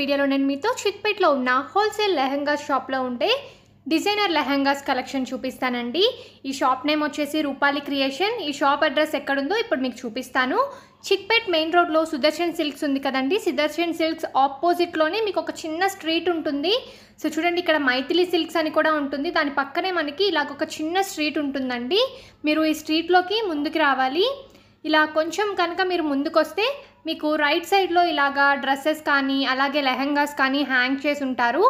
వీడియోలో నేను మీతో చిత్పేట్లో ఉన్న హోల్సేల్ లెహెంగా షాప్లో ఉండే డిజైనర్ లెహంగాస్ కలెక్షన్ చూపిస్తానండి ఈ షాప్ నేమ్ వచ్చేసి రూపాలి క్రియేషన్ ఈ షాప్ అడ్రస్ ఎక్కడుందో ఇప్పుడు మీకు చూపిస్తాను చిక్పేట్ మెయిన్ రోడ్లో సుదర్శన్ సిల్క్స్ ఉంది కదండి సుదర్శన్ సిల్క్స్ ఆపోజిట్లోనే మీకు ఒక చిన్న స్ట్రీట్ ఉంటుంది సో చూడండి ఇక్కడ మైథిలి సిల్క్స్ అని కూడా ఉంటుంది దాని పక్కనే మనకి ఇలాగ ఒక చిన్న స్ట్రీట్ ఉంటుందండి మీరు ఈ స్ట్రీట్లోకి ముందుకు రావాలి ఇలా కొంచెం కనుక మీరు ముందుకొస్తే మీకు రైట్ సైడ్లో ఇలాగా డ్రెస్సెస్ కానీ అలాగే లెహెంగాస్ కానీ హ్యాంగ్ చేసి ఉంటారు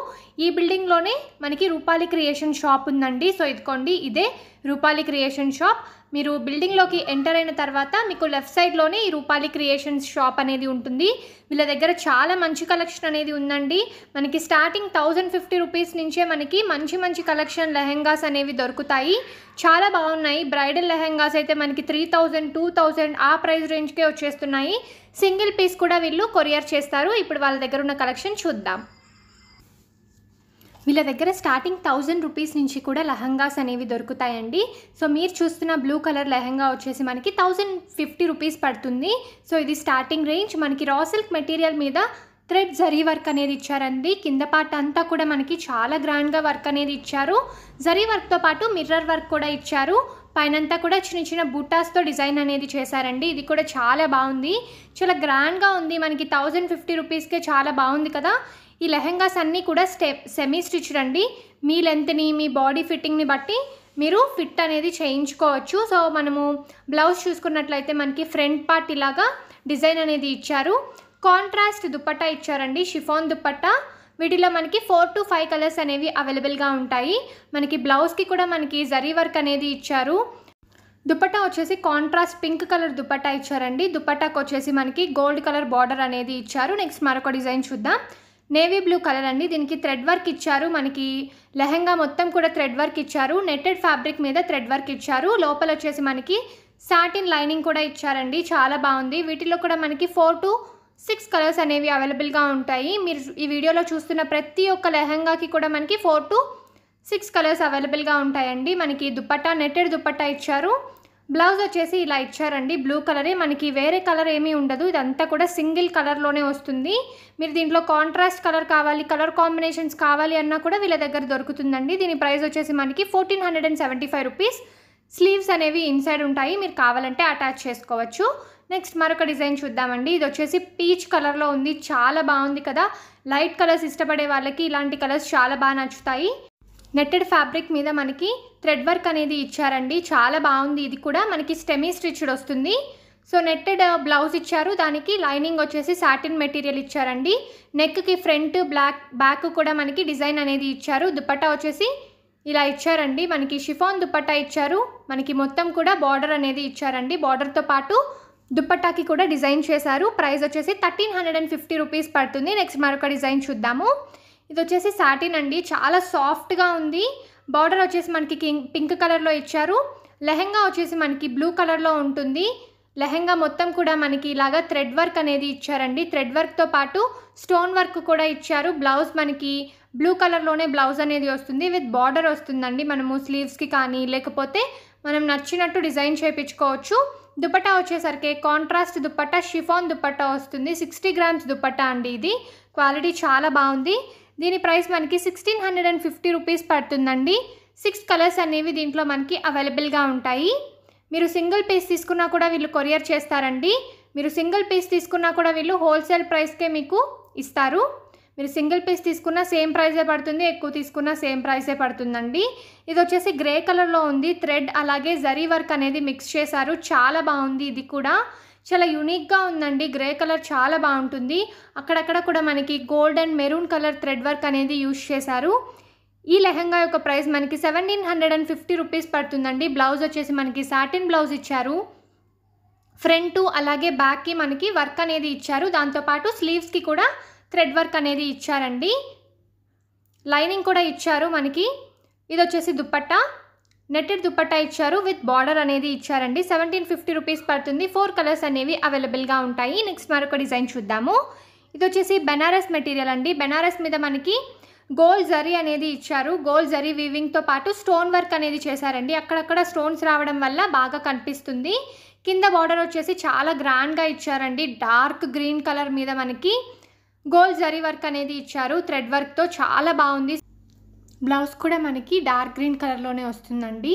ఈ బిల్డింగ్లోనే మనకి రూపాలి క్రియేషన్ షాప్ ఉందండి సో ఇదికోండి ఇదే రూపాలి క్రియేషన్ షాప్ మీరు బిల్డింగ్లోకి ఎంటర్ అయిన తర్వాత మీకు లెఫ్ట్ సైడ్లోనే ఈ రూపాలి క్రియేషన్స్ షాప్ అనేది ఉంటుంది వీళ్ళ దగ్గర చాలా మంచి కలెక్షన్ అనేది ఉందండి మనకి స్టార్టింగ్ థౌజండ్ ఫిఫ్టీ రూపీస్ నుంచే మనకి మంచి మంచి కలెక్షన్ లెహెంగాస్ అనేవి దొరుకుతాయి చాలా బాగున్నాయి బ్రైడల్ లెహెంగాస్ అయితే మనకి త్రీ థౌజండ్ టూ థౌజండ్ ఆ ప్రైస్ రేంజ్కే వచ్చేస్తున్నాయి సింగిల్ పీస్ కూడా వీళ్ళు కొరియర్ చేస్తారు ఇప్పుడు వాళ్ళ దగ్గర ఉన్న కలెక్షన్ చూద్దాం వీళ్ళ దగ్గర స్టార్టింగ్ థౌజండ్ రూపీస్ నుంచి కూడా లెహంగాస్ అనేవి దొరుకుతాయండి సో మీరు చూస్తున్న బ్లూ కలర్ లెహంగా వచ్చేసి మనకి థౌజండ్ ఫిఫ్టీ రూపీస్ పడుతుంది సో ఇది స్టార్టింగ్ రేంజ్ మనకి రా సిల్క్ మెటీరియల్ మీద థ్రెడ్ జరీ వర్క్ అనేది ఇచ్చారండి కింద పార్ట్ అంతా కూడా మనకి చాలా గ్రాండ్గా వర్క్ అనేది ఇచ్చారు జరీ వర్క్తో పాటు మిర్రర్ వర్క్ కూడా ఇచ్చారు పైనంతా కూడా చిన్న చిన్న బుటాస్తో డిజైన్ అనేది చేశారండి ఇది కూడా చాలా బాగుంది చాలా గ్రాండ్గా ఉంది మనకి థౌజండ్ ఫిఫ్టీ రూపీస్కే చాలా బాగుంది కదా ఈ లెహెంగాస్ అన్నీ కూడా స్టె సెమీ స్టిచ్డ్ అండి మీ లెంత్ని మీ బాడీ ఫిట్టింగ్ని బట్టి మీరు ఫిట్ అనేది చేయించుకోవచ్చు సో మనము బ్లౌజ్ చూసుకున్నట్లయితే మనకి ఫ్రంట్ పార్ట్ ఇలాగా డిజైన్ అనేది ఇచ్చారు కాంట్రాస్ట్ దుప్పట్టా ఇచ్చారండి షిఫాన్ దుప్పట్టా వీటిలో మనకి ఫోర్ టు ఫైవ్ కలర్స్ అనేవి అవైలబుల్గా ఉంటాయి మనకి బ్లౌజ్కి కూడా మనకి జరీ వర్క్ అనేది ఇచ్చారు దుపట్టా వచ్చేసి కాంట్రాస్ట్ పింక్ కలర్ దుపట్టా ఇచ్చారండి దుపట్టాకు వచ్చేసి మనకి గోల్డ్ కలర్ బార్డర్ అనేది ఇచ్చారు నెక్స్ట్ మరొక డిజైన్ చూద్దాం నేవీ బ్లూ కలర్ అండి దీనికి థ్రెడ్ వర్క్ ఇచ్చారు మనకి లెహెంగా మొత్తం కూడా థ్రెడ్ వర్క్ ఇచ్చారు నెట్టెడ్ ఫ్యాబ్రిక్ మీద థ్రెడ్ వర్క్ ఇచ్చారు లోపల వచ్చేసి మనకి సాటిన్ లైనింగ్ కూడా ఇచ్చారండి చాలా బాగుంది వీటిలో కూడా మనకి ఫోర్ టు సిక్స్ కలర్స్ అనేవి అవైలబుల్గా ఉంటాయి మీరు ఈ వీడియోలో చూస్తున్న ప్రతి ఒక్క లెహెంగాకి కూడా మనకి ఫోర్ టు సిక్స్ కలర్స్ అవైలబుల్గా ఉంటాయండి మనకి దుప్పట్టా నెట్టెడ్ దుప్పట్టా ఇచ్చారు బ్లౌజ్ వచ్చేసి ఇలా ఇచ్చారండి బ్లూ కలరే మనకి వేరే కలర్ ఏమీ ఉండదు ఇదంతా కూడా సింగిల్ కలర్లోనే వస్తుంది మీరు దీంట్లో కాంట్రాస్ట్ కలర్ కావాలి కలర్ కాంబినేషన్స్ కావాలి అన్నా కూడా వీళ్ళ దగ్గర దొరుకుతుందండి దీని ప్రైస్ వచ్చేసి మనకి fourteen hundred and seventy five rupees sleeves అనేవి ఇన్సైడ్ ఉంటాయి మీరు కావాలంటే అటాచ్ చేసుకోవచ్చు నెక్స్ట్ మరొక డిజైన్ చూద్దామండి ఇది వచ్చేసి పీచ్ కలర్లో ఉంది చాలా బాగుంది కదా లైట్ కలర్స్ ఇష్టపడే వాళ్ళకి ఇలాంటి కలర్స్ చాలా బాగా నచ్చుతాయి నెట్టెడ్ ఫ్యాబ్రిక్ మీద మనకి థ్రెడ్ వర్క్ అనేది ఇచ్చారండి చాలా బాగుంది ఇది కూడా మనకి స్టెమీ స్టిచ్డ్ వస్తుంది సో నెట్టెడ్ బ్లౌజ్ ఇచ్చారు దానికి లైనింగ్ వచ్చేసి సాటిన్ మెటీరియల్ ఇచ్చారండి నెక్కి ఫ్రంట్ బ్లాక్ బ్యాక్ కూడా మనకి డిజైన్ అనేది ఇచ్చారు దుపట్టా వచ్చేసి ఇలా ఇచ్చారండి మనకి షిఫాన్ దుపట్టా ఇచ్చారు మనకి మొత్తం కూడా బార్డర్ అనేది ఇచ్చారండి బార్డర్తో పాటు దుప్పట్టాకి కూడా డిజైన్ చేశారు ప్రైస్ వచ్చేసి thirteen hundred and fifty rupees పడుతుంది నెక్స్ట్ మరొక డిజైన్ చూద్దాము ఇది వచ్చేసి సాటిన్ అండి చాలా సాఫ్ట్గా ఉంది బార్డర్ వచ్చేసి మనకి పింక్ కలర్లో ఇచ్చారు లెహెంగా వచ్చేసి మనకి బ్లూ కలర్లో ఉంటుంది లెహెంగా మొత్తం కూడా మనకి ఇలాగా థ్రెడ్ వర్క్ అనేది ఇచ్చారండి థ్రెడ్ వర్క్తో పాటు స్టోన్ వర్క్ కూడా ఇచ్చారు బ్లౌజ్ మనకి బ్లూ కలర్లోనే బ్లౌజ్ అనేది వస్తుంది విత్ బార్డర్ వస్తుందండి మనము స్లీవ్స్కి కానీ లేకపోతే మనం నచ్చినట్టు డిజైన్ చేయించుకోవచ్చు దుపట్టా వచ్చేసరికి కాంట్రాస్ట్ దుపట్టా షిఫాన్ దుపట్టా వస్తుంది సిక్స్టీ గ్రామ్స్ దుపట్టా అండి ఇది క్వాలిటీ చాలా బాగుంది దీని ప్రైస్ మనకి sixteen hundred and fifty rupees పడుతుందండి సిక్స్ కలర్స్ అనేవి దీంట్లో మనకి అవైలబుల్గా ఉంటాయి మీరు సింగిల్ పీస్ తీసుకున్నా కూడా వీళ్ళు కొరియర్ చేస్తారండి మీరు సింగిల్ పీస్ తీసుకున్నా కూడా వీళ్ళు హోల్సేల్ ప్రైస్కే మీకు ఇస్తారు మీరు సింగిల్ పీస్ తీసుకున్న సేమ్ ప్రైజే పడుతుంది ఎక్కువ తీసుకున్న సేమ్ ప్రైజే పడుతుందండి ఇది వచ్చేసి గ్రే కలర్లో ఉంది థ్రెడ్ అలాగే జరీ వర్క్ అనేది మిక్స్ చేశారు చాలా బాగుంది ఇది కూడా చాలా యూనిక్గా ఉందండి గ్రే కలర్ చాలా బాగుంటుంది అక్కడక్కడ కూడా మనకి gold and maroon colour thread work అనేది యూజ్ చేశారు ఈ లెహంగా యొక్క ప్రైస్ మనకి seventeen hundred and fifty rupees పడుతుందండి బ్లౌజ్ వచ్చేసి మనకి సాటిన్ బ్లౌజ్ ఇచ్చారు ఫ్రంట్ అలాగే బ్యాక్కి మనకి వర్క్ అనేది ఇచ్చారు దాంతోపాటు స్లీవ్స్కి కూడా థ్రెడ్ వర్క్ అనేది ఇచ్చారండి లైనింగ్ కూడా ఇచ్చారు మనకి ఇది వచ్చేసి దుప్పట్టా నెట్టెడ్ దుపట్టా ఇచ్చారు విత్ బార్డర్ అనేది ఇచ్చారండి సెవెంటీన్ ఫిఫ్టీ రూపీస్ పడుతుంది ఫోర్ కలర్స్ అనేవి అవైలబుల్గా ఉంటాయి నెక్స్ట్ మరొక డిజైన్ చూద్దాము ఇది వచ్చేసి బెనారస్ మెటీరియల్ అండి బెనారస్ మీద మనకి గోల్డ్ జరీ అనేది ఇచ్చారు గోల్డ్ జరీ వీవింగ్తో పాటు స్టోన్ వర్క్ అనేది చేశారండి అక్కడక్కడ స్టోన్స్ రావడం వల్ల బాగా కనిపిస్తుంది కింద బార్డర్ వచ్చేసి చాలా గ్రాండ్గా ఇచ్చారండి డార్క్ గ్రీన్ కలర్ మీద మనకి గోల్డ్ జరీ వర్క్ అనేది ఇచ్చారు థ్రెడ్ వర్క్తో చాలా బాగుంది బ్లౌజ్ కూడా మనకి డార్క్ గ్రీన్ కలర్లోనే వస్తుందండి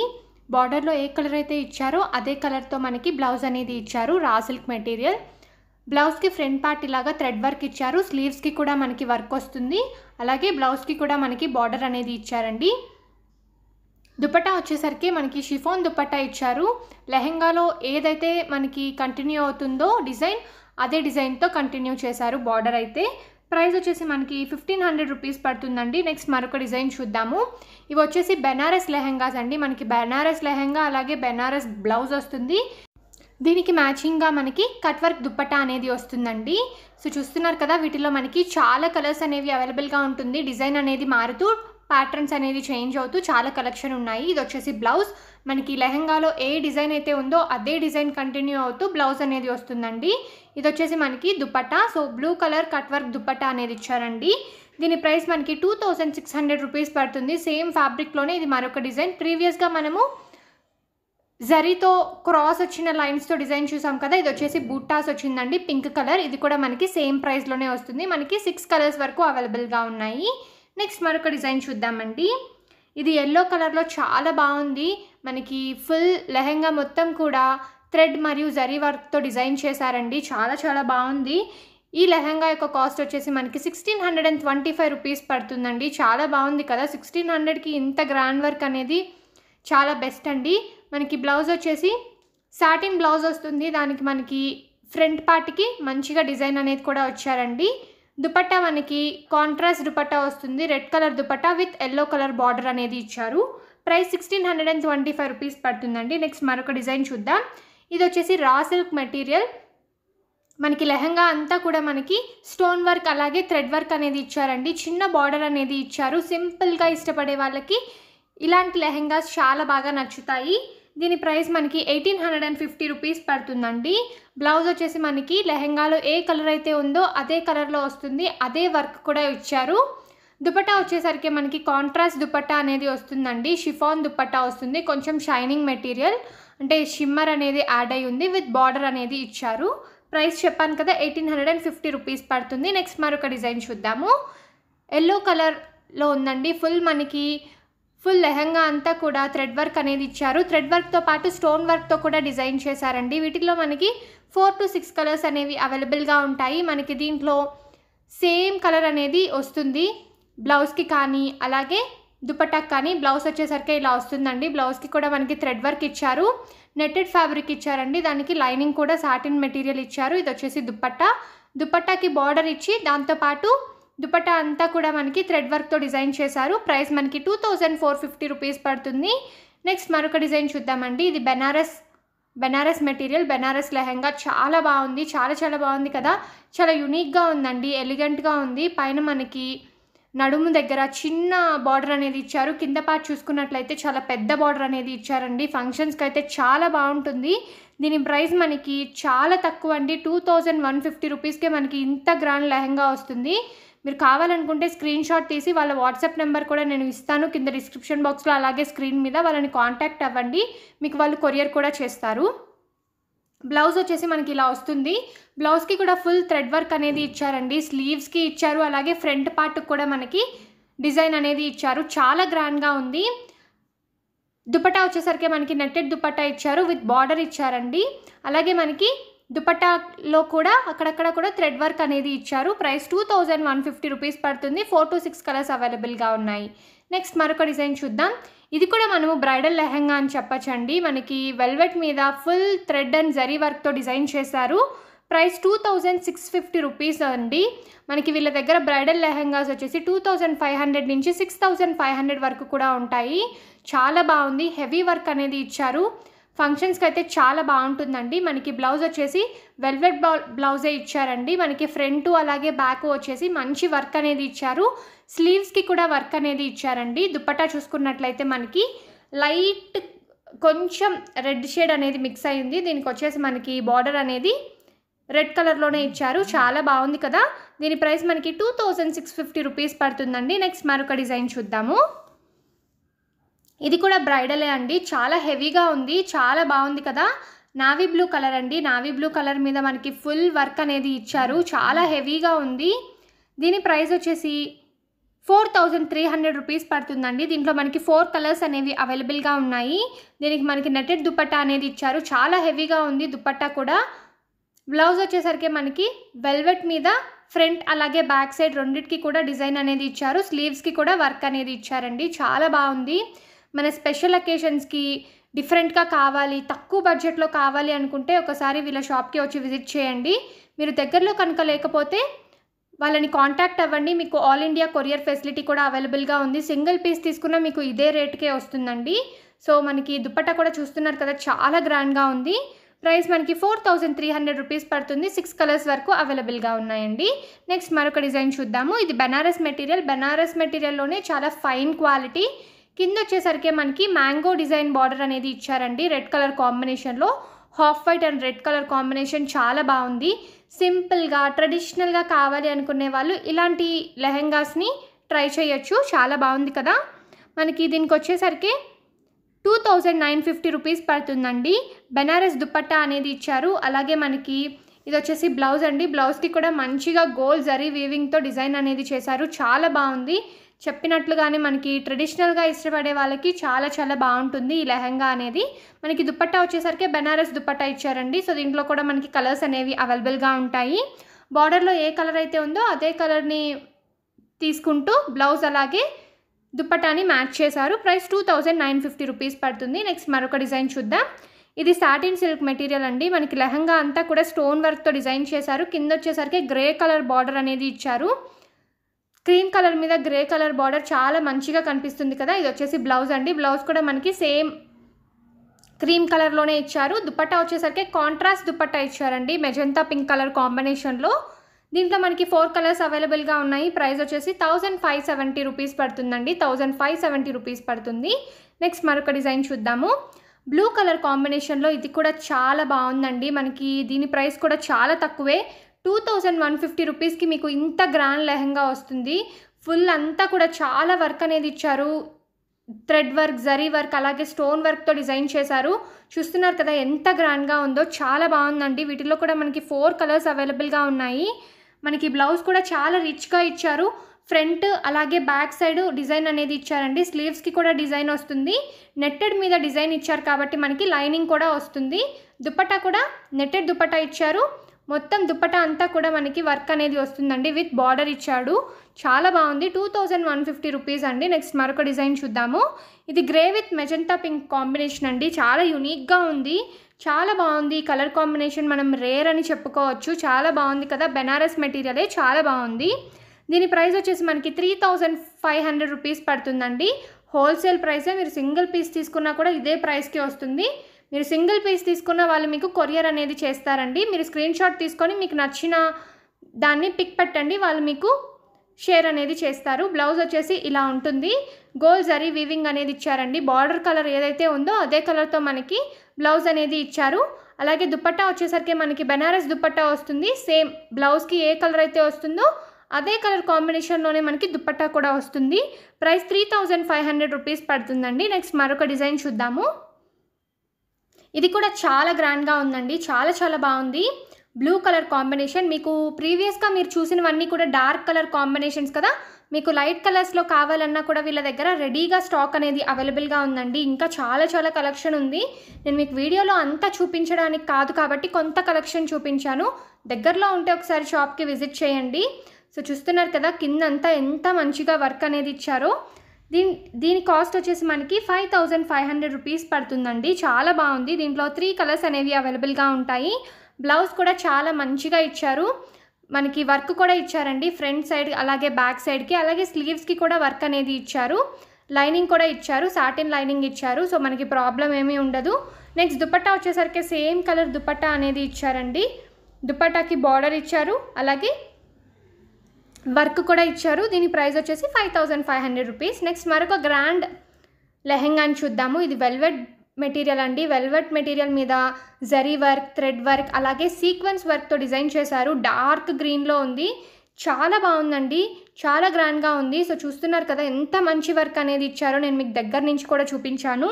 బార్డర్లో ఏ కలర్ అయితే ఇచ్చారో అదే కలర్తో మనకి బ్లౌజ్ అనేది ఇచ్చారు రా సిల్క్ మెటీరియల్ బ్లౌజ్కి ఫ్రంట్ పార్ట్ ఇలాగా థ్రెడ్ వర్క్ ఇచ్చారు స్లీవ్స్కి కూడా మనకి వర్క్ వస్తుంది అలాగే బ్లౌజ్కి కూడా మనకి బార్డర్ అనేది ఇచ్చారండి దుపటా వచ్చేసరికి మనకి షిఫోన్ దుపట్టా ఇచ్చారు లెహెంగాలో ఏదైతే మనకి కంటిన్యూ అవుతుందో డిజైన్ అదే డిజైన్తో కంటిన్యూ చేశారు బార్డర్ అయితే ప్రైస్ వచ్చేసి మనకి ఫిఫ్టీన్ హండ్రెడ్ రూపీస్ పడుతుందండి నెక్స్ట్ మరొక డిజైన్ చూద్దాము ఇవి వచ్చేసి బెనారస్ లెహెంగాస్ అండి మనకి బెనారస్ లెహెంగా అలాగే బెనారస్ బ్లౌజ్ వస్తుంది దీనికి మ్యాచింగ్గా మనకి కట్ వర్క్ దుప్పట అనేది వస్తుందండి సో చూస్తున్నారు కదా వీటిలో మనకి చాలా కలర్స్ అనేవి అవైలబుల్గా ఉంటుంది డిజైన్ అనేది మారుతూ ప్యాటర్న్స్ అనేది చేంజ్ అవుతూ చాలా కలెక్షన్ ఉన్నాయి ఇది వచ్చేసి బ్లౌజ్ మనకి లెహంగాలో ఏ డిజైన్ అయితే ఉందో అదే డిజైన్ కంటిన్యూ అవుతూ బ్లౌజ్ అనేది వస్తుందండి ఇది వచ్చేసి మనకి dupatta so blue colour cut work dupatta అనేది ఇచ్చారండి దీని ప్రైస్ మనకి two thousand six hundred rupees పడుతుంది సేమ్ ఫ్యాబ్రిక్లోనే ఇది మరొక డిజైన్ ప్రీవియస్గా మనము జరీతో క్రాస్ వచ్చిన లైన్స్తో డిజైన్ చూసాం కదా ఇది వచ్చేసి బూటాస్ వచ్చిందండి పింక్ కలర్ ఇది కూడా మనకి సేమ్ ప్రైస్లోనే వస్తుంది మనకి సిక్స్ కలర్స్ వరకు అవైలబుల్గా ఉన్నాయి నెక్స్ట్ మరొక డిజైన్ చూద్దామండి ఇది ఎల్లో కలర్లో చాలా బాగుంది మనకి ఫుల్ లెహెంగా మొత్తం కూడా థ్రెడ్ మరియు జరీ వర్క్తో డిజైన్ చేశారండి చాలా చాలా బాగుంది ఈ లెహంగా యొక్క కాస్ట్ వచ్చేసి మనకి sixteen hundred and twenty five rupees పడుతుందండి చాలా బాగుంది కదా సిక్స్టీన్ హండ్రెడ్కి ఇంత గ్రాండ్ వర్క్ అనేది చాలా బెస్ట్ అండి మనకి బ్లౌజ్ వచ్చేసి సాటిన్ బ్లౌజ్ వస్తుంది దానికి మనకి ఫ్రంట్ పార్ట్కి మంచిగా డిజైన్ అనేది కూడా వచ్చారండి దుపట్టా మనకి కాంట్రాస్ట్ దుపట్టా వస్తుంది red colour dupatta with yellow colour border అనేది ఇచ్చారు price sixteen hundred and twenty five rupees పడుతుందండి నెక్స్ట్ మరొక డిజైన్ చూద్దాం ఇది వచ్చేసి రా సిల్క్ మెటీరియల్ మనకి లెహంగా అంతా కూడా మనకి స్టోన్ వర్క్ అలాగే థ్రెడ్ వర్క్ అనేది ఇచ్చారండి చిన్న బార్డర్ అనేది ఇచ్చారు సింపుల్గా ఇష్టపడే వాళ్ళకి ఇలాంటి లెహంగాస్ చాలా బాగా నచ్చుతాయి దీని ప్రైస్ మనకి eighteen hundred and fifty rupees పడుతుందండి బ్లౌజ్ వచ్చేసి మనకి లెహంగాలో ఏ కలర్ అయితే ఉందో అదే కలర్లో వస్తుంది అదే వర్క్ కూడా ఇచ్చారు దుపటా వచ్చేసరికి మనకి కాంట్రాస్ట్ దుపట్టా అనేది వస్తుందండి షిఫాన్ దుపట్టా వస్తుంది కొంచెం షైనింగ్ మెటీరియల్ అంటే షిమ్మర్ అనేది యాడ్ అయి ఉంది విత్ బార్డర్ అనేది ఇచ్చారు ప్రైస్ చెప్పాను కదా eighteen hundred and fifty rupees పడుతుంది నెక్స్ట్ మరొక డిజైన్ చూద్దాము ఎల్లో కలర్లో ఉందండి ఫుల్ మనకి ఫుల్ లెహంగా అంతా కూడా థ్రెడ్ వర్క్ అనేది ఇచ్చారు థ్రెడ్ వర్క్తో పాటు స్టోన్ వర్క్తో కూడా డిజైన్ చేశారండి వీటిలో మనకి ఫోర్ టు సిక్స్ కలర్స్ అనేవి అవైలబుల్గా ఉంటాయి మనకి దీంట్లో సేమ్ కలర్ అనేది వస్తుంది బ్లౌజ్కి కానీ అలాగే దుపటాకు కానీ బ్లౌజ్ వచ్చేసరికి ఇలా వస్తుందండి బ్లౌజ్కి కూడా మనకి థ్రెడ్ వర్క్ ఇచ్చారు నెట్టెడ్ ఫ్యాబ్రిక్ ఇచ్చారండి దానికి లైనింగ్ కూడా సాటిన్ మెటీరియల్ ఇచ్చారు ఇది వచ్చేసి దుప్పట్ట దుపట్టాకి బార్డర్ ఇచ్చి దాంతోపాటు దుపట్టా అంతా కూడా మనకి థ్రెడ్ వర్క్తో డిజైన్ చేశారు ప్రైస్ మనకి two thousand four fifty rupees పడుతుంది నెక్స్ట్ మరొక డిజైన్ చూద్దామండి ఇది బెనారస్ బెనారస్ మెటీరియల్ బెనారస్ లెహెంగా చాలా బాగుంది చాలా చాలా బాగుంది కదా చాలా యూనిక్గా ఉందండి ఎలిగెంట్గా ఉంది పైన మనకి నడుము దగ్గర చిన్న బార్డర్ అనేది ఇచ్చారు కింద పార్ట్ చూసుకున్నట్లయితే చాలా పెద్ద బార్డర్ అనేది ఇచ్చారండి ఫంక్షన్స్కి అయితే చాలా బాగుంటుంది దీని ప్రైస్ మనకి చాలా తక్కువ అండి టూ థౌజండ్ వన్ ఫిఫ్టీ రూపీస్కే మనకి ఇంత గ్రాండ్ లెహంగా వస్తుంది మీరు కావాలనుకుంటే స్క్రీన్ షాట్ తీసి వాళ్ళ వాట్సాప్ నెంబర్ కూడా నేను ఇస్తాను కింద డిస్క్రిప్షన్ బాక్స్లో అలాగే స్క్రీన్ మీద వాళ్ళని కాంటాక్ట్ అవ్వండి మీకు వాళ్ళు కొరియర్ కూడా చేస్తారు బ్లౌజ్ వచ్చేసి మనకి ఇలా వస్తుంది బ్లౌజ్కి కూడా ఫుల్ థ్రెడ్ వర్క్ అనేది ఇచ్చారండి స్లీవ్స్కి ఇచ్చారు అలాగే ఫ్రంట్ పార్ట్కి కూడా మనకి డిజైన్ అనేది ఇచ్చారు చాలా గ్రాండ్గా ఉంది దుపటా వచ్చేసరికి మనకి నెట్టెడ్ దుపట్టా ఇచ్చారు విత్ బార్డర్ ఇచ్చారండి అలాగే మనకి దుపట్టాలో కూడా అక్కడక్కడ కూడా థ్రెడ్ వర్క్ అనేది ఇచ్చారు price two thousand one fifty rupees పడుతుంది ఫోర్ టు సిక్స్ కలర్స్ అవైలబుల్గా ఉన్నాయి నెక్స్ట్ మరొక డిజైన్ చూద్దాం ఇది కూడా మనము బ్రైడల్ లెహెంగా అని చెప్పచ్చండి మనకి వెల్వెట్ మీద ఫుల్ థ్రెడ్ అండ్ జరీ వర్క్తో డిజైన్ చేశారు price two thousand six fifty rupees అండి మనకి వీళ్ళ దగ్గర బ్రైడల్ లెహెంగాస్ వచ్చేసి టూ థౌజండ్ ఫైవ్ హండ్రెడ్ నుంచి సిక్స్ థౌజండ్ ఫైవ్ హండ్రెడ్ వరకు కూడా ఉంటాయి చాలా బాగుంది హెవీ వర్క్ అనేది ఇచ్చారు ఫంక్షన్స్కి అయితే చాలా బాగుంటుందండి మనకి బ్లౌజ్ వచ్చేసి వెల్వెట్ బ్లౌజే ఇచ్చారండి మనకి ఫ్రంట్ అలాగే బ్యాక్ వచ్చేసి మంచి వర్క్ అనేది ఇచ్చారు స్లీవ్స్కి కూడా వర్క్ అనేది ఇచ్చారండి దుప్పటా చూసుకున్నట్లయితే మనకి లైట్ కొంచెం రెడ్ షేడ్ అనేది మిక్స్ అయింది దీనికి వచ్చేసి మనకి బార్డర్ అనేది రెడ్ కలర్లోనే ఇచ్చారు చాలా బాగుంది కదా దీని ప్రైస్ మనకి two thousand six fifty rupees పడుతుందండి నెక్స్ట్ మరొక డిజైన్ చూద్దాము ఇది కూడా బ్రైడలే అండి చాలా హెవీగా ఉంది చాలా బాగుంది కదా నావీ బ్లూ కలర్ అండి నావీ బ్లూ కలర్ మీద మనకి ఫుల్ వర్క్ అనేది ఇచ్చారు చాలా హెవీగా ఉంది దీని ప్రైస్ వచ్చేసి four thousand three hundred rupees పడుతుందండి దీంట్లో మనకి ఫోర్ కలర్స్ అనేవి అవైలబుల్గా ఉన్నాయి దీనికి మనకి నెటెడ్ దుపట్టా అనేది ఇచ్చారు చాలా హెవీగా ఉంది దుపట్టా కూడా బ్లౌజ్ వచ్చేసరికి మనకి వెల్వెట్ మీద ఫ్రంట్ అలాగే బ్యాక్ సైడ్ రెండింటికి కూడా డిజైన్ అనేది ఇచ్చారు స్లీవ్స్కి కూడా వర్క్ అనేది ఇచ్చారండి చాలా బాగుంది మన స్పెషల్ అకేషన్స్కి డిఫరెంట్గా కావాలి తక్కువ బడ్జెట్లో కావాలి అనుకుంటే ఒకసారి వీళ్ళ షాప్కి వచ్చి విజిట్ చేయండి మీరు దగ్గరలో కనుక లేకపోతే వాళ్ళని కాంటాక్ట్ అవ్వండి మీకు ఆల్ ఇండియా కొరియర్ ఫెసిలిటీ కూడా అవైలబుల్గా ఉంది సింగిల్ పీస్ తీసుకున్నా మీకు ఇదే రేట్కే వస్తుందండి సో మనకి దుప్పట్టా కూడా చూస్తున్నారు కదా చాలా గ్రాండ్గా ఉంది ప్రైస్ మనకి four thousand three hundred rupees పడుతుంది సిక్స్ కలర్స్ వరకు అవైలబుల్గా ఉన్నాయండి నెక్స్ట్ మరొక డిజైన్ చూద్దాము ఇది బెనారస్ మెటీరియల్ బెనారస్ మెటీరియల్లోనే చాలా ఫైన్ క్వాలిటీ కింద వచ్చేసరికి మనకి మ్యాంగో డిజైన్ బార్డర్ అనేది ఇచ్చారండి రెడ్ కలర్ కాంబినేషన్లో half white and red colour combination చాలా బాగుంది సింపుల్గా ట్రెడిషనల్గా కావాలి అనుకునే వాళ్ళు ఇలాంటి లెహెంగాస్ని ట్రై చేయొచ్చు చాలా బాగుంది కదా మనకి దీనికి వచ్చేసరికి two thousand nine fifty rupees పడుతుందండి బెనారస్ దుపట్టా అనేది ఇచ్చారు అలాగే మనకి ఇది వచ్చేసి బ్లౌజ్ అండి బ్లౌజ్కి కూడా మంచిగా గోల్డ్ జరీ వీవింగ్తో డిజైన్ అనేది చేశారు చాలా బాగుంది చెప్పినట్లుగానే మనకి ట్రెడిషనల్గా ఇష్టపడే వాళ్ళకి చాలా చాలా బాగుంటుంది ఈ లెహంగా అనేది మనకి దుపట్టా వచ్చేసరికి బెనారస్ దుపట్టా ఇచ్చారండి సో దీంట్లో కూడా మనకి కలర్స్ అనేవి అవైలబుల్గా ఉంటాయి బార్డర్లో ఏ కలర్ అయితే ఉందో అదే కలర్ని తీసుకుంటూ బ్లౌజ్ అలాగే దుప్పటాని మ్యాచ్ చేశారు price two thousand nine fifty rupees పడుతుంది నెక్స్ట్ మరొక డిజైన్ చూద్దాం ఇది సాటిన్ సిల్క్ మెటీరియల్ అండి మనకి లెహంగా అంతా కూడా స్టోన్ వర్క్తో డిజైన్ చేశారు కింద వచ్చేసరికి గ్రే కలర్ బార్డర్ అనేది ఇచ్చారు క్రీమ్ కలర్ మీద గ్రే కలర్ బార్డర్ చాలా మంచిగా కనిపిస్తుంది కదా ఇది వచ్చేసి బ్లౌజ్ అండి బ్లౌజ్ కూడా మనకి సేమ్ క్రీమ్ కలర్లోనే ఇచ్చారు దుపట్టా వచ్చేసరికి కాంట్రాస్ట్ దుపట్టా ఇచ్చారండి మెజంతా పింక్ కలర్ కాంబినేషన్లో దీంట్లో మనకి ఫోర్ కలర్స్ అవైలబుల్గా ఉన్నాయి ప్రైస్ వచ్చేసి థౌజండ్ ఫైవ్ సెవెంటీ రూపీస్ పడుతుందండి థౌజండ్ ఫైవ్ సెవెంటీ రూపీస్ పడుతుంది నెక్స్ట్ మరొక డిజైన్ చూద్దాము బ్లూ కలర్ కాంబినేషన్లో ఇది కూడా చాలా బాగుందండి మనకి దీని ప్రైస్ కూడా చాలా తక్కువే టూ థౌజండ్ వన్ ఫిఫ్టీ రూపీస్కి మీకు ఇంత గ్రాండ్ లెహంగా వస్తుంది ఫుల్ అంతా కూడా చాలా వర్క్ అనేది ఇచ్చారు థ్రెడ్ వర్క్ జరీ వర్క్ అలాగే స్టోన్ వర్క్తో డిజైన్ చేశారు చూస్తున్నారు కదా ఎంత గ్రాండ్గా ఉందో చాలా బాగుందండి వీటిలో కూడా మనకి ఫోర్ కలర్స్ అవైలబుల్గా ఉన్నాయి మనకి బ్లౌజ్ కూడా చాలా రిచ్గా ఇచ్చారు ఫ్రంట్ అలాగే బ్యాక్ సైడ్ డిజైన్ అనేది ఇచ్చారండి స్లీవ్స్కి కూడా డిజైన్ వస్తుంది నెట్టెడ్ మీద డిజైన్ ఇచ్చారు కాబట్టి మనకి లైనింగ్ కూడా వస్తుంది దుపట్టా కూడా నెట్టెడ్ దుపట్టా ఇచ్చారు మొత్తం దుప్పట అంతా కూడా మనకి వర్క్ అనేది వస్తుందండి విత్ బార్డర్ ఇచ్చాడు చాలా బాగుంది two thousand one fifty rupees అండి నెక్స్ట్ మరొక డిజైన్ చూద్దాము ఇది grey with magenta pink combination అండి చాలా యునిక్గా ఉంది చాలా బాగుంది ఈ కలర్ కాంబినేషన్ మనం రేర్ అని చెప్పుకోవచ్చు చాలా బాగుంది కదా బెనారస్ మెటీరియలే చాలా బాగుంది దీని ప్రైస్ వచ్చేసి మనకి three thousand five hundred rupees పడుతుందండి హోల్సేల్ ప్రైసే మీరు సింగిల్ పీస్ తీసుకున్నా కూడా ఇదే ప్రైస్కి వస్తుంది మీరు సింగిల్ పీస్ తీసుకున్న వాళ్ళు మీకు కొరియర్ అనేది చేస్తారండి మీరు స్క్రీన్ షాట్ తీసుకొని మీకు నచ్చిన దాన్ని పిక్ పెట్టండి వాళ్ళు మీకు షేర్ అనేది చేస్తారు బ్లౌజ్ వచ్చేసి ఇలా ఉంటుంది గోల్ జరీ వీవింగ్ అనేది ఇచ్చారండి బార్డర్ కలర్ ఏదైతే ఉందో అదే కలర్తో మనకి బ్లౌజ్ అనేది ఇచ్చారు అలాగే దుపట్టా వచ్చేసరికి మనకి బెనారస్ దుపట్టా వస్తుంది సేమ్ బ్లౌజ్కి ఏ కలర్ అయితే వస్తుందో అదే కలర్ కాంబినేషన్లోనే మనకి దుపట్టా కూడా వస్తుంది price three thousand five hundred rupees పడుతుందండి నెక్స్ట్ మరొక డిజైన్ చూద్దాము ఇది కూడా చాలా గ్రాండ్గా ఉందండి చాలా చాలా బాగుంది బ్లూ కలర్ కాంబినేషన్ మీకు ప్రీవియస్గా మీరు చూసినవన్నీ కూడా డార్క్ కలర్ కాంబినేషన్స్ కదా మీకు లైట్ కలర్స్లో కావాలన్నా కూడా వీళ్ళ దగ్గర రెడీగా స్టాక్ అనేది అవైలబుల్గా ఉందండి ఇంకా చాలా చాలా కలెక్షన్ ఉంది నేను మీకు వీడియోలో అంతా చూపించడానికి కాదు కాబట్టి కొంత కలెక్షన్ చూపించాను దగ్గరలో ఉంటే ఒకసారి షాప్కి విజిట్ చేయండి సో చూస్తున్నారు కదా కిందంతా ఎంత మంచిగా వర్క్ అనేది ఇచ్చారో దీని దీని కాస్ట్ వచ్చేసి మనకి five thousand five hundred rupees పడుతుందండి చాలా బాగుంది దీంట్లో త్రీ కలర్స్ అనేవి అవైలబుల్గా ఉంటాయి బ్లౌజ్ కూడా చాలా మంచిగా ఇచ్చారు మనకి వర్క్ కూడా ఇచ్చారండి ఫ్రంట్ సైడ్ అలాగే బ్యాక్ సైడ్కి అలాగే స్లీవ్స్కి కూడా వర్క్ అనేది ఇచ్చారు లైనింగ్ కూడా ఇచ్చారు సాటిన్ లైనింగ్ ఇచ్చారు సో మనకి ప్రాబ్లం ఏమీ ఉండదు నెక్స్ట్ దుపట్టా వచ్చేసరికి సేమ్ కలర్ దుపట్టా అనేది ఇచ్చారండి దుపట్టాకి బార్డర్ ఇచ్చారు అలాగే వర్క్ కూడా ఇచ్చారు దీని ప్రైస్ వచ్చేసి five thousand five hundred rupees next మరొక గ్రాండ్ లెహెంగా అని చూద్దాము ఇది వెల్వెట్ మెటీరియల్ అండి వెల్వెట్ మెటీరియల్ మీద జరీ వర్క్ థ్రెడ్ వర్క్ అలాగే సీక్వెన్స్ వర్క్తో డిజైన్ చేశారు డార్క్ గ్రీన్లో ఉంది చాలా బాగుందండి చాలా గ్రాండ్గా ఉంది సో చూస్తున్నారు కదా ఎంత మంచి వర్క్ అనేది ఇచ్చారో నేను మీకు దగ్గర నుంచి కూడా చూపించాను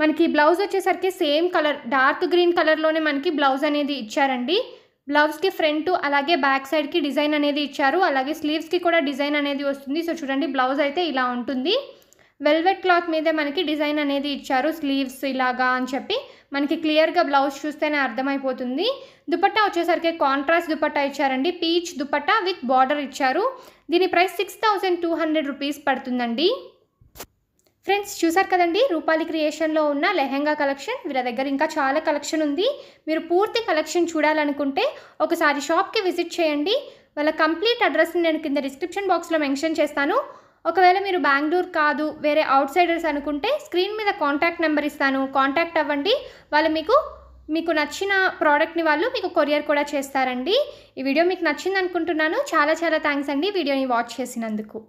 మనకి బ్లౌజ్ వచ్చేసరికి సేమ్ కలర్ డార్క్ గ్రీన్ కలర్లోనే మనకి బ్లౌజ్ అనేది ఇచ్చారండి బ్లౌజ్కి ఫ్రంట్ అలాగే బ్యాక్ సైడ్కి డిజైన్ అనేది ఇచ్చారు అలాగే స్లీవ్స్కి కూడా డిజైన్ అనేది వస్తుంది సో చూడండి బ్లౌజ్ అయితే ఇలా ఉంటుంది వెల్వెట్ క్లాత్ మీదే మనకి డిజైన్ అనేది ఇచ్చారు స్లీవ్స్ ఇలాగా అని చెప్పి మనకి క్లియర్గా బ్లౌజ్ చూస్తేనే అర్థమైపోతుంది దుపట్టా వచ్చేసరికి కాంట్రాస్ట్ దుపట్టా ఇచ్చారండి పీచ్ దుపట్టా విత్ బార్డర్ ఇచ్చారు దీని price six thousand two hundred rupees పడుతుందండి ఫ్రెండ్స్ చూసారు కదండి రూపాలి క్రియేషన్లో ఉన్న లెహెంగా కలెక్షన్ వీళ్ళ దగ్గర ఇంకా చాలా కలెక్షన్ ఉంది మీరు పూర్తి కలెక్షన్ చూడాలనుకుంటే ఒకసారి షాప్కి విజిట్ చేయండి వాళ్ళ కంప్లీట్ అడ్రస్ని నేను కింద డిస్క్రిప్షన్ బాక్స్లో మెన్షన్ చేస్తాను ఒకవేళ మీరు బెంగళూరు కాదు వేరే అవుట్ సైడర్స్ అనుకుంటే స్క్రీన్ మీద కాంటాక్ట్ నెంబర్ ఇస్తాను కాంటాక్ట్ అవ్వండి వాళ్ళు మీకు మీకు నచ్చిన ప్రోడక్ట్ని వాళ్ళు మీకు కొరియర్ కూడా చేస్తారండి ఈ వీడియో మీకు నచ్చింది అనుకుంటున్నాను చాలా చాలా థ్యాంక్స్ అండి వీడియోని వాచ్ చేసినందుకు